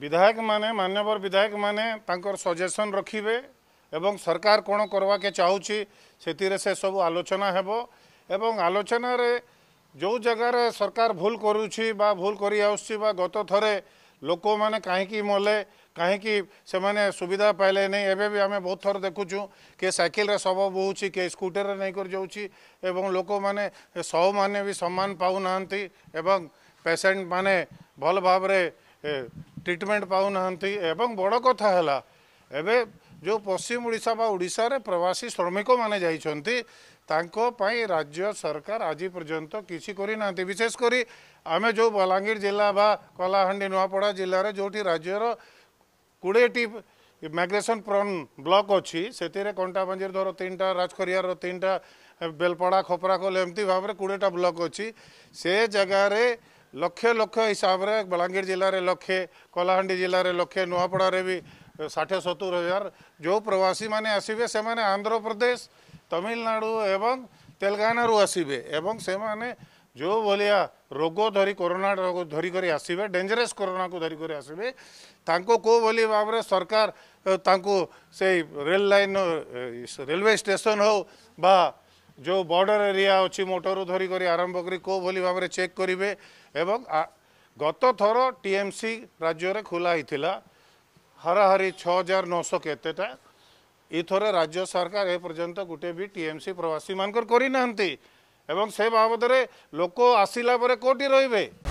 विधायक माने मान्यवर विधायक मैंने सजेसन रखिए एवं सरकार कौन करवाके चाहूँगी से सब आलोचना हेबो एवं आलोचन जो जगार सरकार भूल बा भूल कर गत थे लोक मैंने कहीं मले कहीं से मैंने सुविधा पाइले नहीं एवं आम बहुत थर देखु किए सैकेल शव बोचे किए स्कूटर नहीं कर जाऊँ लोक मैंने सब मैंने भी सम्मान पा एवं पेसेंट मैंने भल भाव ट्रिटमेंट पा ना बड़ कथा है जो पश्चिम ओडा रे प्रवासी श्रमिक मैंने जाती राज्य सरकार आज पर्यत किसी ना विशेषकर आम जो बलांगीर जिला बा कलाहां नुआपड़ा जिले में जो राज्यर कोड़ेटी माइग्रेसन प्रन ब्लक अच्छी से कंटाबाजी धर तीन टा राजखरिया तीन टा बेलपड़ा खोपराखोल एमती भाव कोड़ेटा ब्लक अच्छी से जगार लक्ष लक्ष हिसाब से बलांगीर जिले में लक्षे कलाहां जिले में लक्षे नुआपड़े भी षाठ सतुर हजार जो प्रवासी मैंने आसवे से मैंने आंध्र प्रदेश तमिलनाडु एवं तेलगानु आसवे एवं से मैंने जो भाया रोग धरी कोरोना धरिकी आसवे डेंजरस कोरोना को धरिक आसवे को भली भाव सरकार से रेल लाइन रेलवे स्टेशन हो बा जो बॉर्डर एरिया अच्छी मोटर धरिक आरंभ कर कौ भली भाव चेक करेंगे एवं गत थर टीएमसी राज्य में खोला हाराहारी छजार नौश केतेटा ଏଥର ରାଜ୍ୟ ସରକାର ଏପର୍ଯ୍ୟନ୍ତ ଗୋଟେ ବି ଟିଏମ୍ସି ପ୍ରବାସୀମାନଙ୍କର କରିନାହାନ୍ତି ଏବଂ ସେ ବାବଦରେ ଲୋକ ଆସିଲା ପରେ କେଉଁଠି ରହିବେ